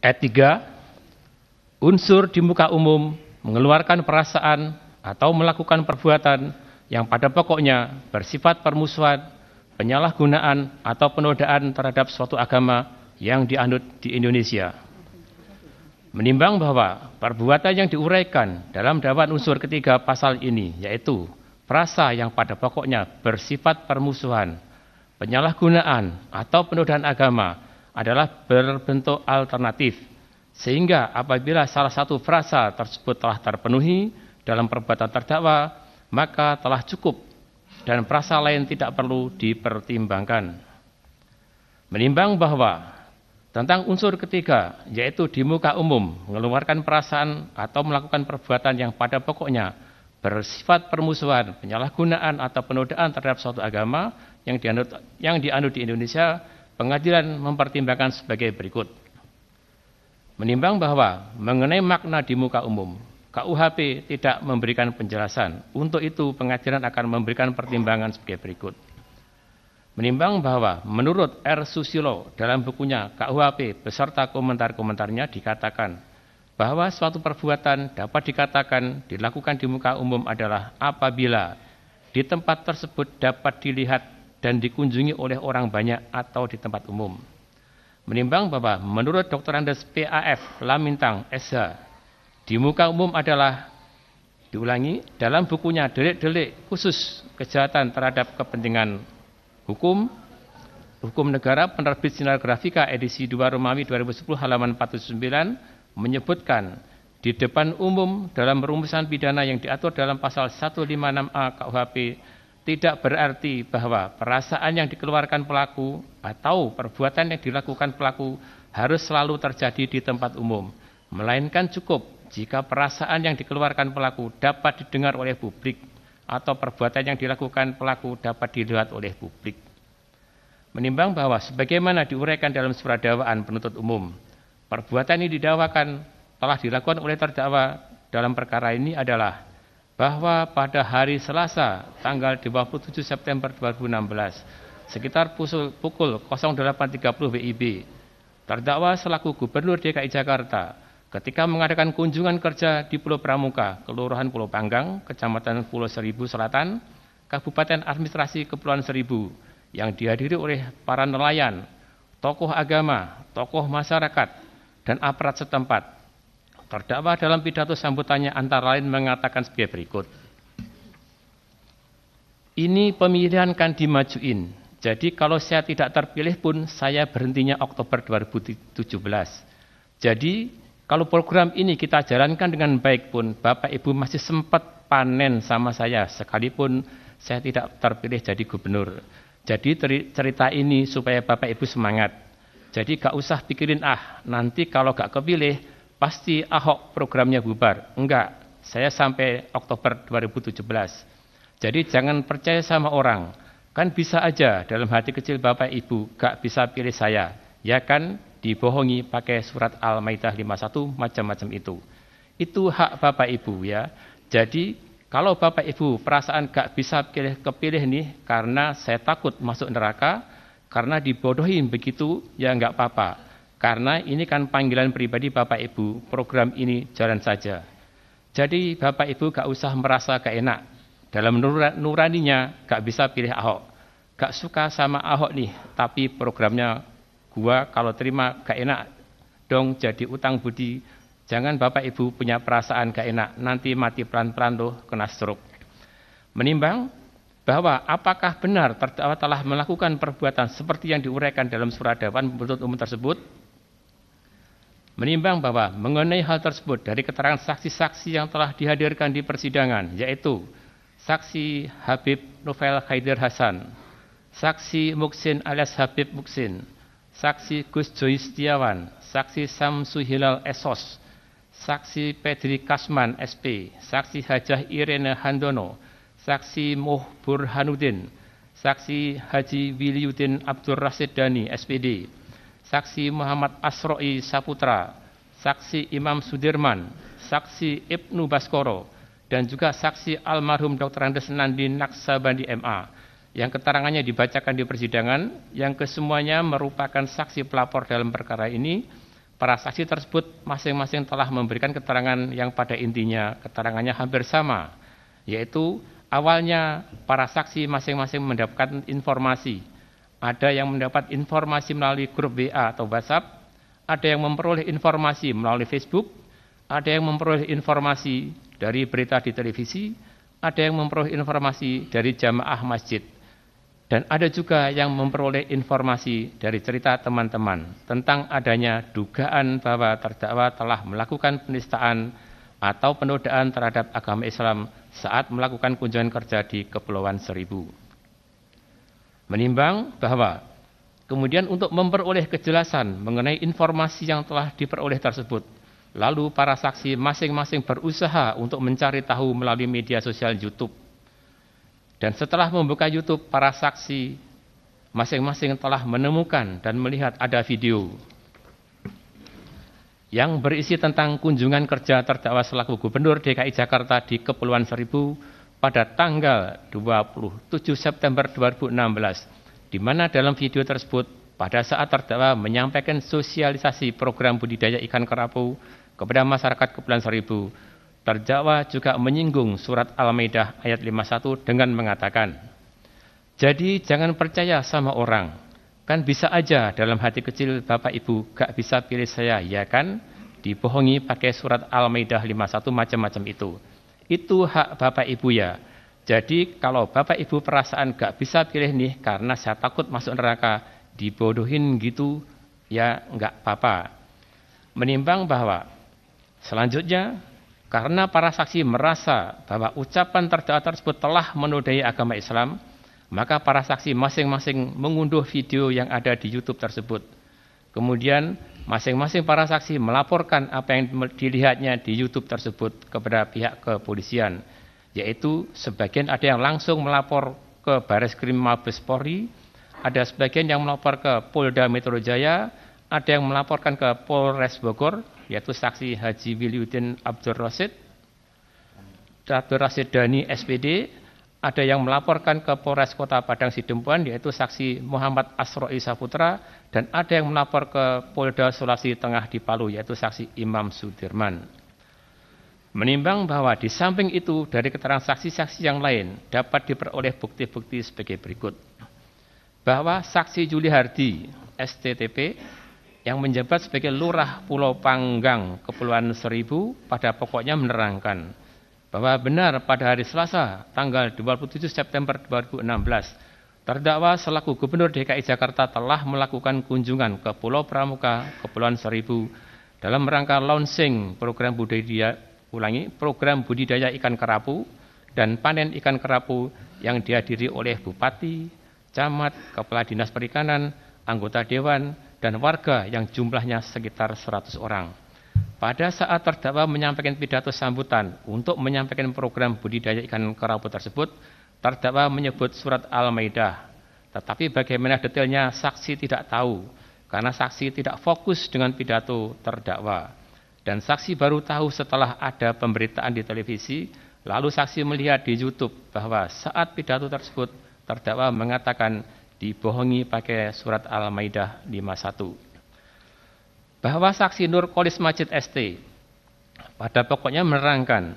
Ayat 3, unsur di muka umum mengeluarkan perasaan atau melakukan perbuatan yang pada pokoknya bersifat permusuhan, penyalahgunaan atau penodaan terhadap suatu agama yang dianut di Indonesia. Menimbang bahwa perbuatan yang diuraikan dalam dakwaan unsur ketiga pasal ini yaitu frasa yang pada pokoknya bersifat permusuhan, penyalahgunaan atau penodaan agama adalah berbentuk alternatif. Sehingga apabila salah satu frasa tersebut telah terpenuhi dalam perbuatan terdakwa, maka telah cukup dan frasa lain tidak perlu dipertimbangkan. Menimbang bahwa tentang unsur ketiga, yaitu di muka umum, mengeluarkan perasaan atau melakukan perbuatan yang pada pokoknya bersifat permusuhan, penyalahgunaan atau penodaan terhadap suatu agama yang dianut, yang dianut di Indonesia, Pengadilan mempertimbangkan sebagai berikut. Menimbang bahwa mengenai makna di muka umum, KUHP tidak memberikan penjelasan. Untuk itu pengadilan akan memberikan pertimbangan sebagai berikut. Menimbang bahwa menurut R. Susilo dalam bukunya KUHP beserta komentar-komentarnya dikatakan bahwa suatu perbuatan dapat dikatakan dilakukan di muka umum adalah apabila di tempat tersebut dapat dilihat dan dikunjungi oleh orang banyak atau di tempat umum. Menimbang bahwa menurut Dr. Andes PAF Lamintang SH, di muka umum adalah diulangi dalam bukunya delik-delik khusus kejahatan terhadap kepentingan hukum Hukum Negara Penerbit Sinar Grafika edisi 2 Romawi 2010 halaman 49 menyebutkan di depan umum dalam rumusan pidana yang diatur dalam pasal 156A KUHP tidak berarti bahwa perasaan yang dikeluarkan pelaku atau perbuatan yang dilakukan pelaku harus selalu terjadi di tempat umum, melainkan cukup jika perasaan yang dikeluarkan pelaku dapat didengar oleh publik atau perbuatan yang dilakukan pelaku dapat dilihat oleh publik. Menimbang bahwa sebagaimana diuraikan dalam surat dakwaan penuntut umum, perbuatan yang didakwakan telah dilakukan oleh terdakwa dalam perkara ini adalah bahwa pada hari Selasa tanggal 27 September 2016 sekitar pukul 08.30 WIB terdakwa selaku Gubernur DKI Jakarta ketika mengadakan kunjungan kerja di Pulau Pramuka, Kelurahan Pulau Panggang, Kecamatan Pulau Seribu Selatan, Kabupaten Administrasi Kepulauan Seribu yang dihadiri oleh para nelayan, tokoh agama, tokoh masyarakat, dan aparat setempat Terdakwa dalam pidato sambutannya antara lain mengatakan sebagai berikut. Ini pemilihan kan dimajuin. Jadi kalau saya tidak terpilih pun saya berhentinya Oktober 2017. Jadi kalau program ini kita jalankan dengan baik pun Bapak Ibu masih sempat panen sama saya sekalipun saya tidak terpilih jadi gubernur. Jadi cerita ini supaya Bapak Ibu semangat. Jadi gak usah pikirin ah nanti kalau gak kepilih pasti Ahok programnya bubar. Enggak, saya sampai Oktober 2017. Jadi jangan percaya sama orang. Kan bisa aja dalam hati kecil Bapak Ibu gak bisa pilih saya. Ya kan dibohongi pakai surat Al-Maidah 51 macam-macam itu. Itu hak Bapak Ibu ya. Jadi kalau Bapak Ibu perasaan gak bisa pilih kepilih nih karena saya takut masuk neraka, karena dibodohin begitu ya enggak apa-apa. Karena ini kan panggilan pribadi Bapak Ibu, program ini jalan saja. Jadi Bapak Ibu gak usah merasa gak enak. Dalam nuraninya gak bisa pilih Ahok. Gak suka sama Ahok nih, tapi programnya gua kalau terima gak enak dong jadi utang budi. Jangan Bapak Ibu punya perasaan gak enak, nanti mati pelan-pelan loh kena stroke. Menimbang bahwa apakah benar terdakwa telah melakukan perbuatan seperti yang diuraikan dalam surat dakwaan penuntut umum tersebut menimbang bahwa mengenai hal tersebut dari keterangan saksi-saksi yang telah dihadirkan di persidangan, yaitu saksi Habib Novel Khaidir Hasan, saksi Muksin alias Habib Muksin, saksi Gus Joy Setiawan, saksi Samsu Hilal Esos, saksi Pedri Kasman SP, saksi Hajah Irene Handono, saksi Moh Burhanuddin, saksi Haji Wiliuddin Abdur Rasid Dani SPD, saksi Muhammad Asroi Saputra, saksi Imam Sudirman, saksi Ibnu Baskoro, dan juga saksi almarhum Dr. Andes Nandi Naksabandi MA yang keterangannya dibacakan di persidangan yang kesemuanya merupakan saksi pelapor dalam perkara ini para saksi tersebut masing-masing telah memberikan keterangan yang pada intinya keterangannya hampir sama yaitu awalnya para saksi masing-masing mendapatkan informasi ada yang mendapat informasi melalui grup WA atau WhatsApp, ada yang memperoleh informasi melalui Facebook, ada yang memperoleh informasi dari berita di televisi, ada yang memperoleh informasi dari jamaah masjid, dan ada juga yang memperoleh informasi dari cerita teman-teman tentang adanya dugaan bahwa terdakwa telah melakukan penistaan atau penodaan terhadap agama Islam saat melakukan kunjungan kerja di Kepulauan Seribu menimbang bahwa kemudian untuk memperoleh kejelasan mengenai informasi yang telah diperoleh tersebut lalu para saksi masing-masing berusaha untuk mencari tahu melalui media sosial YouTube dan setelah membuka YouTube para saksi masing-masing telah menemukan dan melihat ada video yang berisi tentang kunjungan kerja terdakwa selaku Gubernur DKI Jakarta di Kepulauan Seribu pada tanggal 27 September 2016, di mana dalam video tersebut pada saat terdakwa menyampaikan sosialisasi program budidaya ikan kerapu kepada masyarakat Kepulauan Seribu, terdakwa juga menyinggung surat Al-Maidah ayat 51 dengan mengatakan, Jadi jangan percaya sama orang, kan bisa aja dalam hati kecil Bapak Ibu gak bisa pilih saya, ya kan? Dibohongi pakai surat Al-Maidah 51 macam-macam itu. Itu hak Bapak Ibu ya. Jadi kalau Bapak Ibu perasaan gak bisa pilih nih karena saya takut masuk neraka, dibodohin gitu ya nggak apa-apa. Menimbang bahwa selanjutnya karena para saksi merasa bahwa ucapan terdakwa tersebut telah menodai agama Islam, maka para saksi masing-masing mengunduh video yang ada di YouTube tersebut. Kemudian Masing-masing para saksi melaporkan apa yang dilihatnya di YouTube tersebut kepada pihak kepolisian, yaitu sebagian ada yang langsung melapor ke Baris Krim Mabes Polri, ada sebagian yang melapor ke Polda Metro Jaya, ada yang melaporkan ke Polres Bogor, yaitu saksi Haji Wiliudin Abdul Rasid, Abdul Rasid Dani SPD, ada yang melaporkan ke Polres Kota Padang Sidempuan yaitu saksi Muhammad Asroi Saputra dan ada yang melapor ke Polda Sulawesi Tengah di Palu yaitu saksi Imam Sudirman. Menimbang bahwa di samping itu dari keterangan saksi-saksi yang lain dapat diperoleh bukti-bukti sebagai berikut. Bahwa saksi Juli Hardi, STTP, yang menjabat sebagai Lurah Pulau Panggang, Kepulauan Seribu, pada pokoknya menerangkan bahwa benar pada hari Selasa tanggal 27 September 2016 terdakwa selaku Gubernur DKI Jakarta telah melakukan kunjungan ke Pulau Pramuka, Kepulauan Seribu dalam rangka launching program budidaya ulangi program budidaya ikan kerapu dan panen ikan kerapu yang dihadiri oleh Bupati, Camat, Kepala Dinas Perikanan, anggota Dewan, dan warga yang jumlahnya sekitar 100 orang. Pada saat terdakwa menyampaikan pidato sambutan untuk menyampaikan program budidaya ikan kerapu tersebut, terdakwa menyebut surat Al-Maidah. Tetapi bagaimana detailnya saksi tidak tahu karena saksi tidak fokus dengan pidato terdakwa. Dan saksi baru tahu setelah ada pemberitaan di televisi, lalu saksi melihat di YouTube bahwa saat pidato tersebut terdakwa mengatakan dibohongi pakai surat Al-Maidah 51 bahwa saksi Nur Kolis Majid ST pada pokoknya menerangkan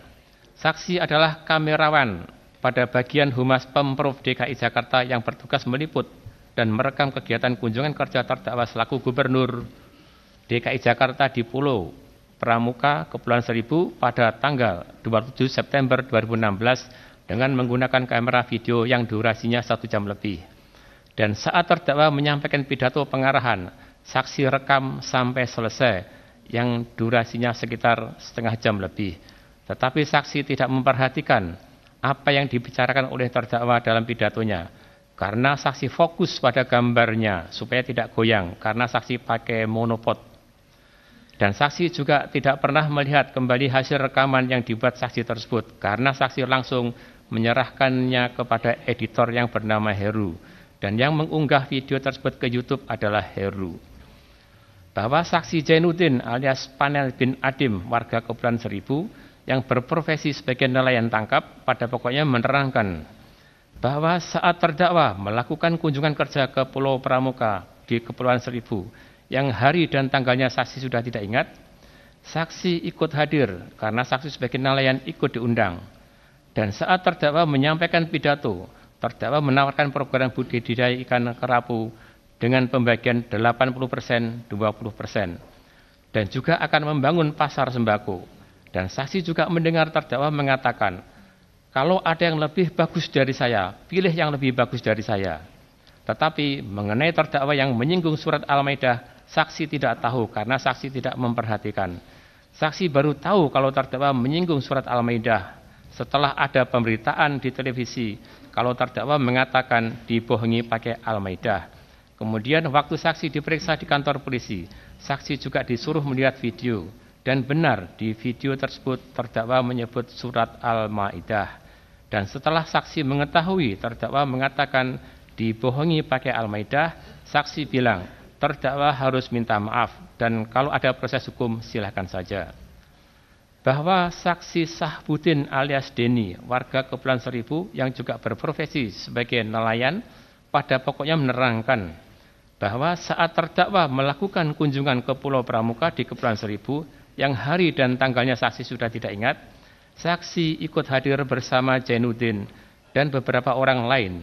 saksi adalah kamerawan pada bagian Humas Pemprov DKI Jakarta yang bertugas meliput dan merekam kegiatan kunjungan kerja terdakwa selaku Gubernur DKI Jakarta di Pulau Pramuka Kepulauan Seribu pada tanggal 27 September 2016 dengan menggunakan kamera video yang durasinya satu jam lebih. Dan saat terdakwa menyampaikan pidato pengarahan saksi rekam sampai selesai yang durasinya sekitar setengah jam lebih. Tetapi saksi tidak memperhatikan apa yang dibicarakan oleh terdakwa dalam pidatonya. Karena saksi fokus pada gambarnya supaya tidak goyang, karena saksi pakai monopod. Dan saksi juga tidak pernah melihat kembali hasil rekaman yang dibuat saksi tersebut, karena saksi langsung menyerahkannya kepada editor yang bernama Heru. Dan yang mengunggah video tersebut ke YouTube adalah Heru bahwa saksi Jainuddin alias Panel bin Adim warga Kepulauan Seribu yang berprofesi sebagai nelayan tangkap pada pokoknya menerangkan bahwa saat terdakwa melakukan kunjungan kerja ke Pulau Pramuka di Kepulauan Seribu yang hari dan tanggalnya saksi sudah tidak ingat, saksi ikut hadir karena saksi sebagai nelayan ikut diundang. Dan saat terdakwa menyampaikan pidato, terdakwa menawarkan program budidaya ikan kerapu dengan pembagian 80%, 20%, dan juga akan membangun pasar sembako. Dan saksi juga mendengar terdakwa mengatakan, kalau ada yang lebih bagus dari saya, pilih yang lebih bagus dari saya. Tetapi mengenai terdakwa yang menyinggung surat Al-Maidah, saksi tidak tahu karena saksi tidak memperhatikan. Saksi baru tahu kalau terdakwa menyinggung surat Al-Maidah setelah ada pemberitaan di televisi kalau terdakwa mengatakan dibohongi pakai Al-Maidah Kemudian waktu saksi diperiksa di kantor polisi, saksi juga disuruh melihat video. Dan benar, di video tersebut terdakwa menyebut surat Al-Ma'idah. Dan setelah saksi mengetahui, terdakwa mengatakan dibohongi pakai Al-Ma'idah, saksi bilang, terdakwa harus minta maaf dan kalau ada proses hukum silahkan saja. Bahwa saksi Sahbudin alias Deni, warga Kepulauan Seribu yang juga berprofesi sebagai nelayan, pada pokoknya menerangkan bahwa saat terdakwa melakukan kunjungan ke Pulau Pramuka di Kepulauan Seribu yang hari dan tanggalnya saksi sudah tidak ingat, saksi ikut hadir bersama Jainuddin dan beberapa orang lain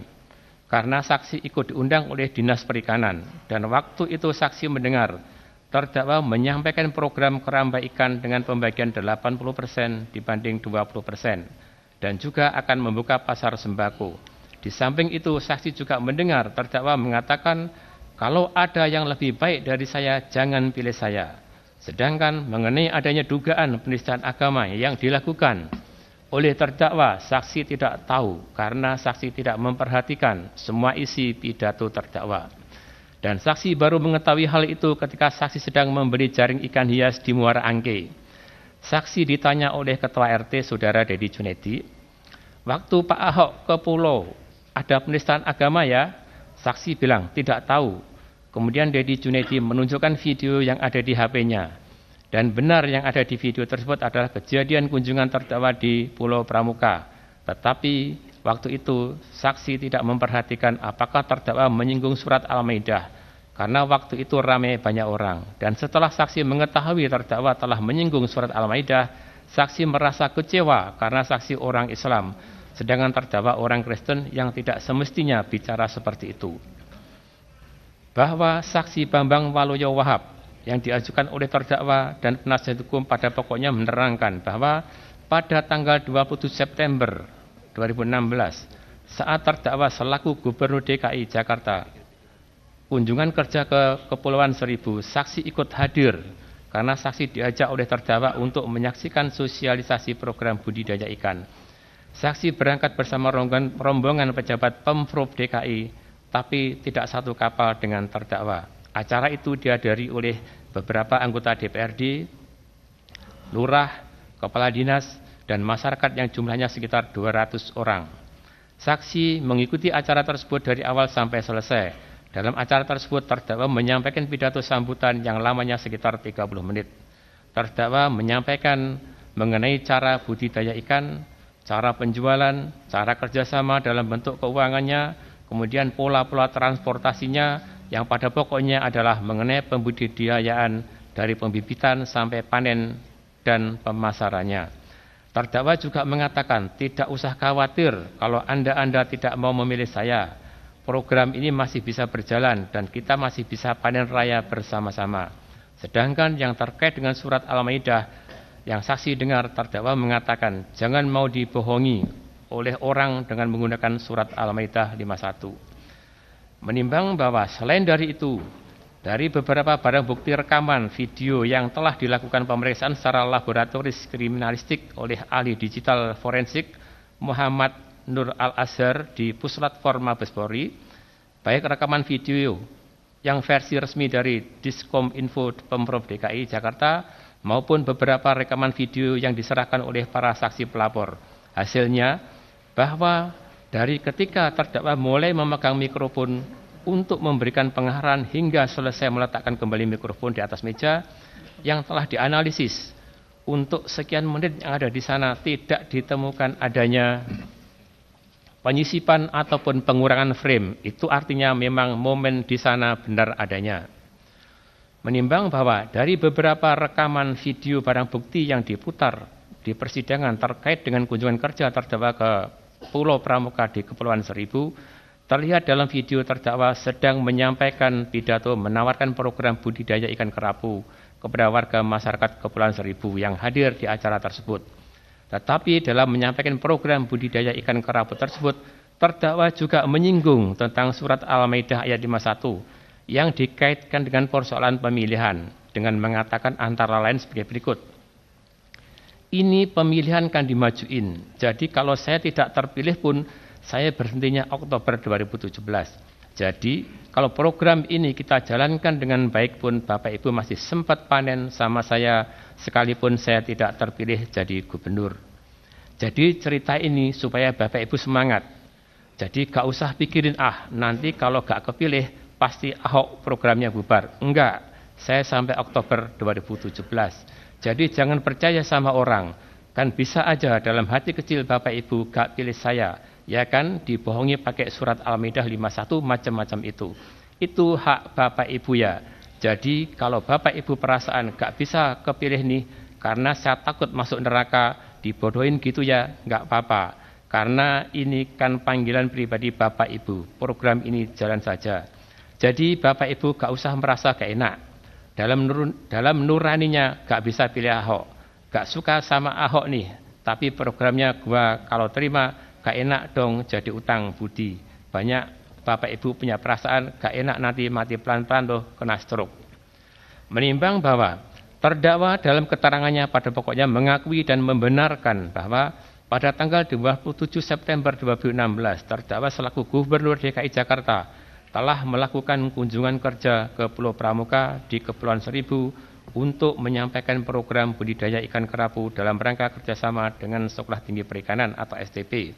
karena saksi ikut diundang oleh Dinas Perikanan dan waktu itu saksi mendengar terdakwa menyampaikan program keramba ikan dengan pembagian 80% dibanding 20% dan juga akan membuka pasar sembako. Di samping itu saksi juga mendengar terdakwa mengatakan kalau ada yang lebih baik dari saya, jangan pilih saya. Sedangkan mengenai adanya dugaan penistaan agama yang dilakukan oleh terdakwa, saksi tidak tahu karena saksi tidak memperhatikan semua isi pidato terdakwa. Dan saksi baru mengetahui hal itu ketika saksi sedang membeli jaring ikan hias di Muara Angke. Saksi ditanya oleh Ketua RT Saudara Dedi Junedi, waktu Pak Ahok ke pulau ada penistaan agama ya? Saksi bilang tidak tahu Kemudian Dedi Junedi menunjukkan video yang ada di HP-nya. Dan benar yang ada di video tersebut adalah kejadian kunjungan terdakwa di Pulau Pramuka. Tetapi waktu itu saksi tidak memperhatikan apakah terdakwa menyinggung surat Al-Maidah karena waktu itu ramai banyak orang. Dan setelah saksi mengetahui terdakwa telah menyinggung surat Al-Maidah, saksi merasa kecewa karena saksi orang Islam, sedangkan terdakwa orang Kristen yang tidak semestinya bicara seperti itu bahwa saksi Bambang Waloyo Wahab yang diajukan oleh terdakwa dan penasihat hukum pada pokoknya menerangkan bahwa pada tanggal 27 September 2016 saat terdakwa selaku Gubernur DKI Jakarta kunjungan kerja ke Kepulauan Seribu saksi ikut hadir karena saksi diajak oleh terdakwa untuk menyaksikan sosialisasi program budidaya ikan. Saksi berangkat bersama rombongan, rombongan pejabat Pemprov DKI tapi tidak satu kapal dengan terdakwa. Acara itu dihadiri oleh beberapa anggota DPRD, lurah, kepala dinas, dan masyarakat yang jumlahnya sekitar 200 orang. Saksi mengikuti acara tersebut dari awal sampai selesai. Dalam acara tersebut terdakwa menyampaikan pidato sambutan yang lamanya sekitar 30 menit. Terdakwa menyampaikan mengenai cara budidaya ikan, cara penjualan, cara kerjasama dalam bentuk keuangannya, kemudian pola-pola transportasinya yang pada pokoknya adalah mengenai pembudidayaan dari pembibitan sampai panen dan pemasarannya. Terdakwa juga mengatakan, tidak usah khawatir kalau Anda-Anda tidak mau memilih saya. Program ini masih bisa berjalan dan kita masih bisa panen raya bersama-sama. Sedangkan yang terkait dengan surat Al-Maidah yang saksi dengar terdakwa mengatakan, jangan mau dibohongi, oleh orang dengan menggunakan surat Al-Maidah 51. Menimbang bahwa selain dari itu, dari beberapa barang bukti rekaman video yang telah dilakukan pemeriksaan secara laboratoris kriminalistik oleh ahli digital forensik Muhammad Nur Al-Azhar di Puslat Forma Bespori, baik rekaman video yang versi resmi dari Diskom Info Pemprov DKI Jakarta maupun beberapa rekaman video yang diserahkan oleh para saksi pelapor. Hasilnya, bahwa dari ketika terdakwa mulai memegang mikrofon untuk memberikan pengarahan hingga selesai meletakkan kembali mikrofon di atas meja yang telah dianalisis untuk sekian menit yang ada di sana tidak ditemukan adanya penyisipan ataupun pengurangan frame. Itu artinya memang momen di sana benar adanya. Menimbang bahwa dari beberapa rekaman video barang bukti yang diputar di persidangan terkait dengan kunjungan kerja terdakwa ke Pulau Pramuka di Kepulauan Seribu, terlihat dalam video terdakwa sedang menyampaikan pidato menawarkan program budidaya ikan kerapu kepada warga masyarakat Kepulauan Seribu yang hadir di acara tersebut. Tetapi dalam menyampaikan program budidaya ikan kerapu tersebut, terdakwa juga menyinggung tentang surat Al-Maidah ayat 51 yang dikaitkan dengan persoalan pemilihan dengan mengatakan antara lain sebagai berikut ini pemilihan kan dimajuin. Jadi kalau saya tidak terpilih pun saya berhentinya Oktober 2017. Jadi kalau program ini kita jalankan dengan baik pun Bapak Ibu masih sempat panen sama saya sekalipun saya tidak terpilih jadi gubernur. Jadi cerita ini supaya Bapak Ibu semangat. Jadi gak usah pikirin ah nanti kalau gak kepilih pasti Ahok programnya bubar. Enggak, saya sampai Oktober 2017. Jadi jangan percaya sama orang. Kan bisa aja dalam hati kecil Bapak Ibu gak pilih saya. Ya kan dibohongi pakai surat Al-Maidah 51 macam-macam itu. Itu hak Bapak Ibu ya. Jadi kalau Bapak Ibu perasaan gak bisa kepilih nih karena saya takut masuk neraka, dibodohin gitu ya, gak apa-apa. Karena ini kan panggilan pribadi Bapak Ibu, program ini jalan saja. Jadi Bapak Ibu gak usah merasa gak enak, dalam dalam nuraninya gak bisa pilih Ahok, gak suka sama Ahok nih, tapi programnya gua kalau terima gak enak dong jadi utang budi. Banyak bapak ibu punya perasaan gak enak nanti mati pelan-pelan loh kena stroke. Menimbang bahwa Terdakwa dalam keterangannya pada pokoknya mengakui dan membenarkan bahwa pada tanggal 27 September 2016, terdakwa selaku Gubernur DKI Jakarta telah melakukan kunjungan kerja ke Pulau Pramuka di Kepulauan Seribu untuk menyampaikan program budidaya ikan kerapu dalam rangka kerjasama dengan Sekolah Tinggi Perikanan atau STP,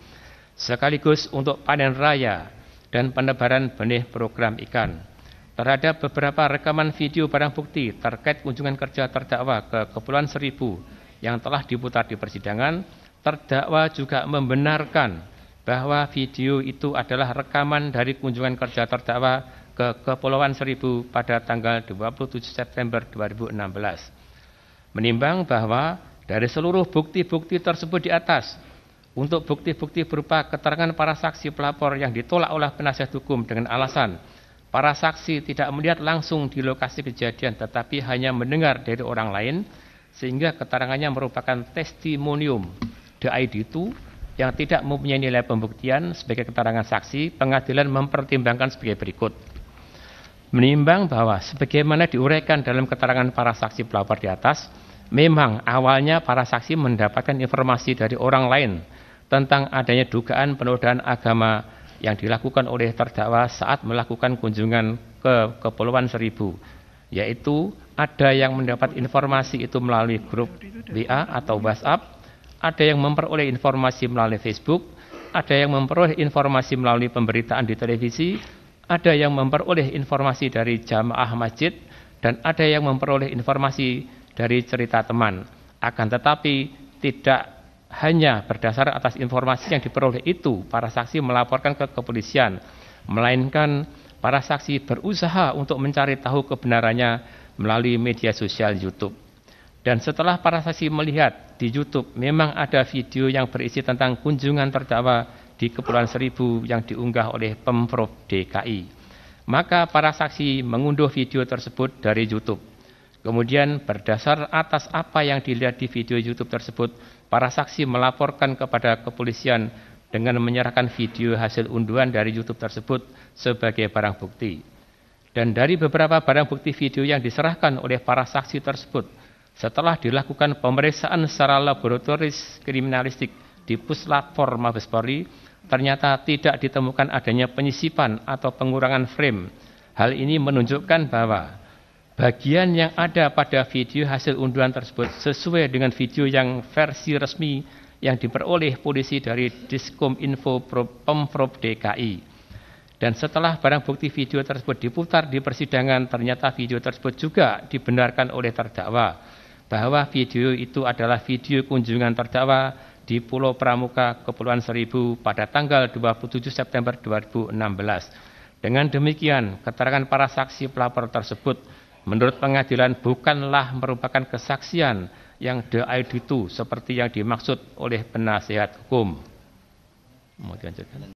sekaligus untuk panen raya dan penebaran benih program ikan. Terhadap beberapa rekaman video barang bukti terkait kunjungan kerja terdakwa ke Kepulauan Seribu yang telah diputar di persidangan, terdakwa juga membenarkan bahwa video itu adalah rekaman dari kunjungan kerja terdakwa ke Kepulauan Seribu pada tanggal 27 September 2016. Menimbang bahwa dari seluruh bukti-bukti tersebut di atas, untuk bukti-bukti berupa keterangan para saksi pelapor yang ditolak oleh penasihat hukum dengan alasan para saksi tidak melihat langsung di lokasi kejadian tetapi hanya mendengar dari orang lain sehingga keterangannya merupakan testimonium the ID itu yang tidak mempunyai nilai pembuktian sebagai keterangan saksi, pengadilan mempertimbangkan sebagai berikut. Menimbang bahwa sebagaimana diuraikan dalam keterangan para saksi pelapor di atas, memang awalnya para saksi mendapatkan informasi dari orang lain tentang adanya dugaan penodaan agama yang dilakukan oleh terdakwa saat melakukan kunjungan ke Kepulauan Seribu, yaitu ada yang mendapat informasi itu melalui grup WA atau WhatsApp ada yang memperoleh informasi melalui Facebook, ada yang memperoleh informasi melalui pemberitaan di televisi, ada yang memperoleh informasi dari jamaah masjid, dan ada yang memperoleh informasi dari cerita teman. Akan tetapi tidak hanya berdasar atas informasi yang diperoleh itu, para saksi melaporkan ke kepolisian, melainkan para saksi berusaha untuk mencari tahu kebenarannya melalui media sosial YouTube. Dan setelah para saksi melihat di YouTube memang ada video yang berisi tentang kunjungan terdakwa di Kepulauan Seribu yang diunggah oleh Pemprov DKI. Maka para saksi mengunduh video tersebut dari YouTube. Kemudian berdasar atas apa yang dilihat di video YouTube tersebut, para saksi melaporkan kepada kepolisian dengan menyerahkan video hasil unduhan dari YouTube tersebut sebagai barang bukti. Dan dari beberapa barang bukti video yang diserahkan oleh para saksi tersebut, setelah dilakukan pemeriksaan secara laboratoris kriminalistik di Puslapor Mabes Polri, ternyata tidak ditemukan adanya penyisipan atau pengurangan frame. Hal ini menunjukkan bahwa bagian yang ada pada video hasil unduhan tersebut sesuai dengan video yang versi resmi yang diperoleh polisi dari Diskom Info Pemprov DKI. Dan setelah barang bukti video tersebut diputar di persidangan, ternyata video tersebut juga dibenarkan oleh terdakwa bahwa video itu adalah video kunjungan terdakwa di Pulau Pramuka Kepulauan Seribu pada tanggal 27 September 2016. Dengan demikian, keterangan para saksi pelapor tersebut menurut pengadilan bukanlah merupakan kesaksian yang de itu seperti yang dimaksud oleh penasehat hukum. Mau